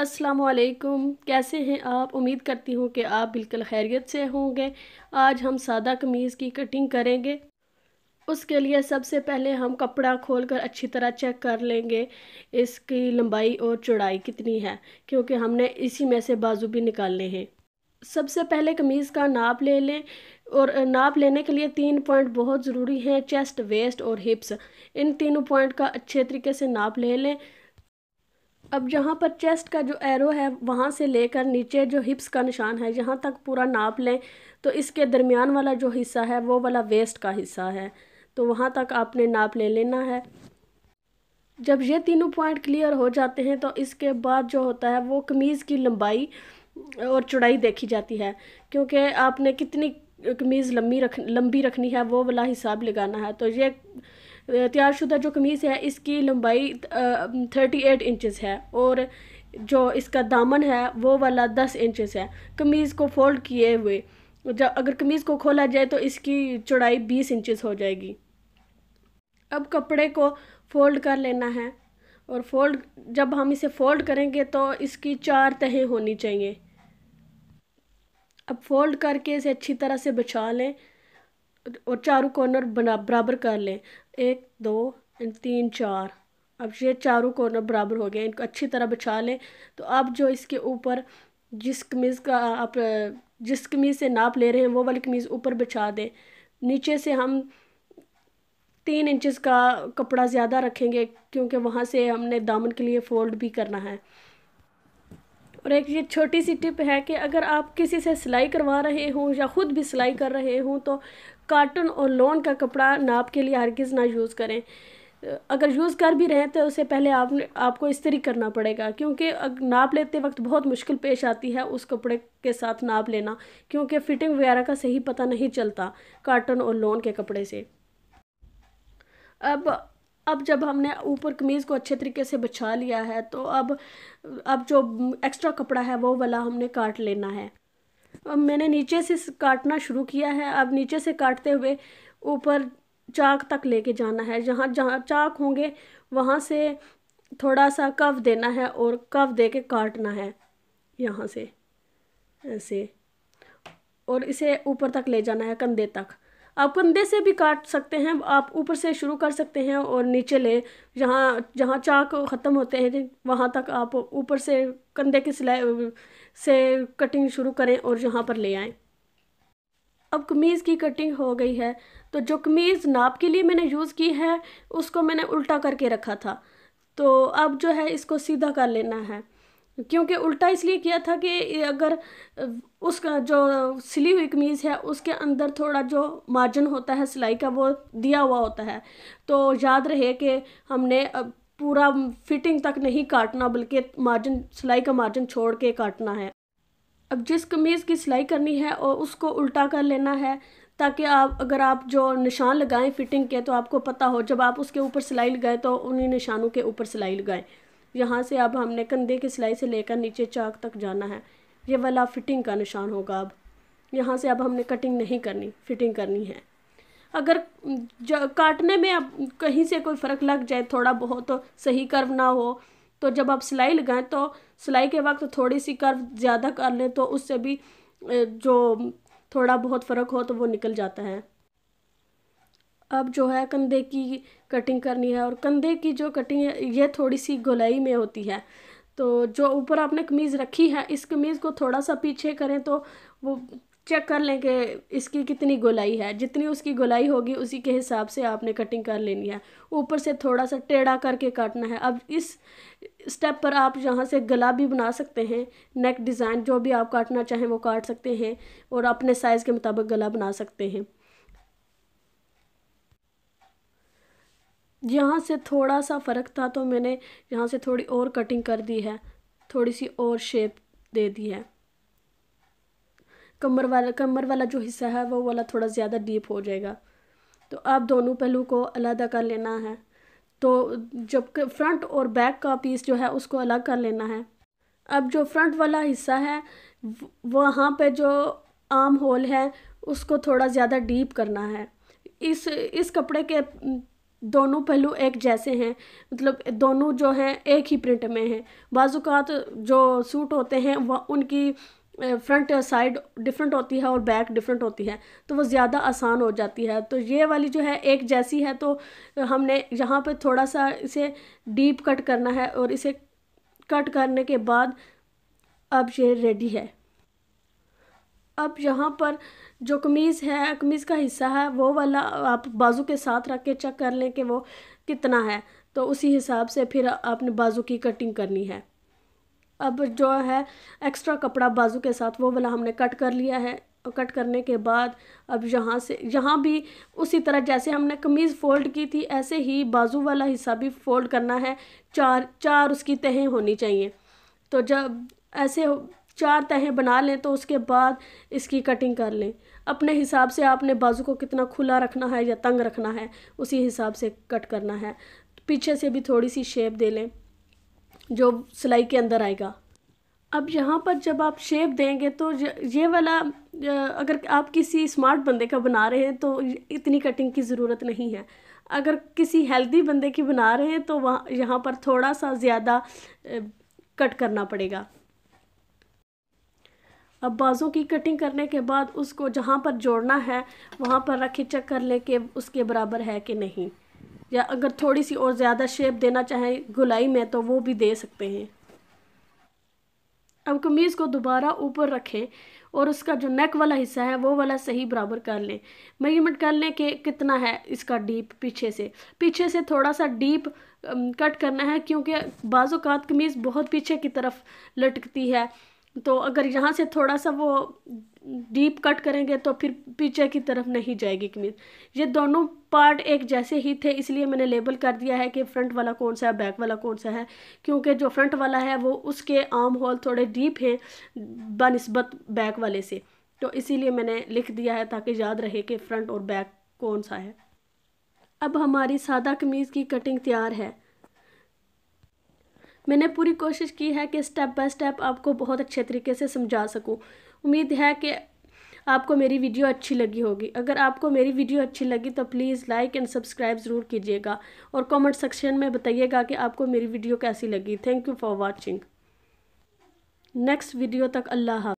असलकुम कैसे हैं आप उम्मीद करती हूँ कि आप बिल्कुल खैरियत से होंगे आज हम सादा कमीज़ की कटिंग करेंगे उसके लिए सबसे पहले हम कपड़ा खोल कर अच्छी तरह चेक कर लेंगे इसकी लंबाई और चौड़ाई कितनी है क्योंकि हमने इसी में से बाजू भी निकालने हैं सबसे पहले कमीज़ का नाप ले लें और नाप लेने के लिए तीन पॉइंट बहुत ज़रूरी हैं चेस्ट वेस्ट और हिप्स इन तीनों पॉइंट का अच्छे तरीके से नाप ले लें अब जहाँ पर चेस्ट का जो एरो है वहाँ से लेकर नीचे जो हिप्स का निशान है जहाँ तक पूरा नाप लें तो इसके दरमियान वाला जो हिस्सा है वो वाला वेस्ट का हिस्सा है तो वहाँ तक आपने नाप ले लेना है जब ये तीनों पॉइंट क्लियर हो जाते हैं तो इसके बाद जो होता है वो कमीज़ की लंबाई और चौड़ाई देखी जाती है क्योंकि आपने कितनी कमीज़ लंबी रख लंबी रखनी है वो वाला हिसाब लगाना है तो ये तैयारशुदा जो कमीज़ है इसकी लंबाई थर्टी एट इंचज़ है और जो इसका दामन है वो वाला दस इंचज़ है कमीज़ को फोल्ड किए हुए जब अगर कमीज़ को खोला जाए तो इसकी चौड़ाई बीस इंचज़ हो जाएगी अब कपड़े को फोल्ड कर लेना है और फोल्ड जब हम इसे फोल्ड करेंगे तो इसकी चार तहें होनी चाहिए अब फोल्ड करके इसे अच्छी तरह से बिछा लें और चारों कॉर्नर बना बराबर कर लें एक दो तीन चार अब ये चारों कॉर्नर बराबर हो गए इनको अच्छी तरह बिछा लें तो अब जो इसके ऊपर जिस कमीज़ का आप जिस कमीज़ से नाप ले रहे हैं वो वाली कमीज़ ऊपर बिछा दें नीचे से हम तीन इंचज़ का कपड़ा ज़्यादा रखेंगे क्योंकि वहाँ से हमने दामन के लिए फ़ोल्ड भी करना है और एक ये छोटी सी टिप है कि अगर आप किसी से सिलाई करवा रहे हों या ख़ुद भी सिलाई कर रहे हों तो काटन और लोन का कपड़ा नाप के लिए हरगिज़ ना यूज़ करें अगर यूज़ कर भी रहे तो उससे पहले आपने आपको इस्त्री करना पड़ेगा क्योंकि नाप लेते वक्त बहुत मुश्किल पेश आती है उस कपड़े के साथ नाप लेना क्योंकि फ़िटिंग वगैरह का सही पता नहीं चलता काटन और लोन के कपड़े से अब अब जब हमने ऊपर कमीज़ को अच्छे तरीके से बिछा लिया है तो अब अब जो एक्स्ट्रा कपड़ा है वो वाला हमने काट लेना है अब मैंने नीचे से काटना शुरू किया है अब नीचे से काटते हुए ऊपर चाक तक लेके जाना है जहाँ जहाँ चाक होंगे वहाँ से थोड़ा सा कफ देना है और कव दे के काटना है यहाँ से ऐसे और इसे ऊपर तक ले जाना है कंधे तक आप कंधे से भी काट सकते हैं आप ऊपर से शुरू कर सकते हैं और नीचे ले जहाँ जहाँ चाक ख़त्म होते हैं वहाँ तक आप ऊपर से कंधे की सिलाई से कटिंग शुरू करें और यहाँ पर ले आएँ अब कमीज़ की कटिंग हो गई है तो जो कमीज़ नाप के लिए मैंने यूज़ की है उसको मैंने उल्टा करके रखा था तो अब जो है इसको सीधा कर लेना है क्योंकि उल्टा इसलिए किया था कि अगर उसका जो सिली हुई कमीज़ है उसके अंदर थोड़ा जो मार्जिन होता है सिलाई का वो दिया हुआ होता है तो याद रहे कि हमने पूरा फिटिंग तक नहीं काटना बल्कि मार्जिन सिलाई का मार्जिन छोड़ के काटना है अब जिस कमीज़ की सिलाई करनी है और उसको उल्टा कर लेना है ताकि आप अगर आप जो निशान लगाएं फिटिंग के तो आपको पता हो जब आप उसके ऊपर सिलाई लगाएं तो उन्हीं निशानों के ऊपर सिलाई लगाएं यहाँ से अब हमने कंधे की सिलाई से लेकर नीचे चाक तक जाना है ये वाला फिटिंग का निशान होगा अब यहाँ से अब हमने कटिंग नहीं करनी फिटिंग करनी है अगर काटने में अब कहीं से कोई फ़र्क लग जाए थोड़ा बहुत तो सही कर्व ना हो तो जब आप सिलाई लगाएं तो सिलाई के वक्त थोड़ी सी कर्व ज़्यादा कर लें तो उससे भी जो थोड़ा बहुत फ़र्क हो तो वो निकल जाता है अब जो है कंधे की कटिंग करनी है और कंधे की जो कटिंग है ये थोड़ी सी गोलाई में होती है तो जो ऊपर आपने कमीज़ रखी है इस कमीज़ को थोड़ा सा पीछे करें तो वो चेक कर लें कि इसकी कितनी गोलाई है जितनी उसकी गोलाई होगी उसी के हिसाब से आपने कटिंग कर लेनी है ऊपर से थोड़ा सा टेढ़ा करके काटना है अब इस स्टेप पर आप यहाँ से गला भी बना सकते हैं नेक डिज़ाइन जो भी आप काटना चाहें वो काट सकते हैं और अपने साइज़ के मुताबिक गला बना सकते हैं यहाँ से थोड़ा सा फ़र्क था तो मैंने यहाँ से थोड़ी और कटिंग कर दी है थोड़ी सी और शेप दे दी है कमर वाला कमर वाला जो हिस्सा है वो वाला थोड़ा ज़्यादा डीप हो जाएगा तो आप दोनों पहलू को अलहदा कर लेना है तो जब फ्रंट और बैक का पीस जो है उसको अलग कर लेना है अब जो फ्रंट वाला हिस्सा है वहाँ पे जो आम होल है उसको थोड़ा ज़्यादा डीप करना है इस इस कपड़े के दोनों पहलू एक जैसे हैं मतलब दोनों जो हैं एक ही प्रिंट में हैं बाज़ात जो सूट होते हैं वह उनकी फ्रंट साइड डिफरेंट होती है और बैक डिफरेंट होती है तो वो ज़्यादा आसान हो जाती है तो ये वाली जो है एक जैसी है तो हमने यहाँ पर थोड़ा सा इसे डीप कट करना है और इसे कट करने के बाद अब ये रेडी है अब यहाँ पर जो कमीज़ है कमीज़ का हिस्सा है वो वाला आप बाजू के साथ रख के चेक कर लें कि वो कितना है तो उसी हिसाब से फिर आपने बाजू की कटिंग करनी है अब जो है एक्स्ट्रा कपड़ा बाजू के साथ वो वाला हमने कट कर लिया है कट करने के बाद अब यहाँ से यहाँ भी उसी तरह जैसे हमने कमीज़ फ़ोल्ड की थी ऐसे ही बाजू वाला हिस्सा भी फ़ोल्ड करना है चार चार उसकी तहें होनी चाहिए तो जब ऐसे चार तहें बना लें तो उसके बाद इसकी कटिंग कर लें अपने हिसाब से आपने बाजू को कितना खुला रखना है या तंग रखना है उसी हिसाब से कट करना है पीछे से भी थोड़ी सी शेप दे लें जो सिलाई के अंदर आएगा अब यहाँ पर जब आप शेप देंगे तो ये वाला अगर आप किसी स्मार्ट बंदे का बना रहे हैं तो इतनी कटिंग की ज़रूरत नहीं है अगर किसी हेल्दी बंदे की बना रहे हैं तो वहाँ यहाँ पर थोड़ा सा ज़्यादा कट करना पड़ेगा अब बाज़ों की कटिंग करने के बाद उसको जहाँ पर जोड़ना है वहाँ पर रखे चेक कर लें कि उसके बराबर है कि नहीं या अगर थोड़ी सी और ज़्यादा शेप देना चाहें गुलाई में तो वो भी दे सकते हैं अब कमीज़ को दोबारा ऊपर रखें और उसका जो नेक वाला हिस्सा है वो वाला सही बराबर कर लें मेजरमेंट कर लें कि कितना है इसका डीप पीछे से पीछे से थोड़ा सा डीप कट करना है क्योंकि बाज़ात कमीज़ बहुत पीछे की तरफ लटकती है तो अगर यहाँ से थोड़ा सा वो डीप कट करेंगे तो फिर पीछे की तरफ नहीं जाएगी कमीज ये दोनों पार्ट एक जैसे ही थे इसलिए मैंने लेबल कर दिया है कि फ्रंट वाला कौन सा है बैक वाला कौन सा है क्योंकि जो फ्रंट वाला है वो उसके आर्म होल थोड़े डीप हैं बनस्बत बैक वाले से तो इसीलिए मैंने लिख दिया है ताकि याद रहे कि फ़्रंट और बैक कौन सा है अब हमारी सादा कमीज़ की कटिंग तैयार है मैंने पूरी कोशिश की है कि स्टेप बाय स्टेप आपको बहुत अच्छे तरीके से समझा सकूँ उम्मीद है कि आपको मेरी वीडियो अच्छी लगी होगी अगर आपको मेरी वीडियो अच्छी लगी तो प्लीज़ लाइक एंड सब्सक्राइब ज़रूर कीजिएगा और कमेंट सेक्शन में बताइएगा कि आपको मेरी वीडियो कैसी लगी thank you for watching next video तक अल्लाह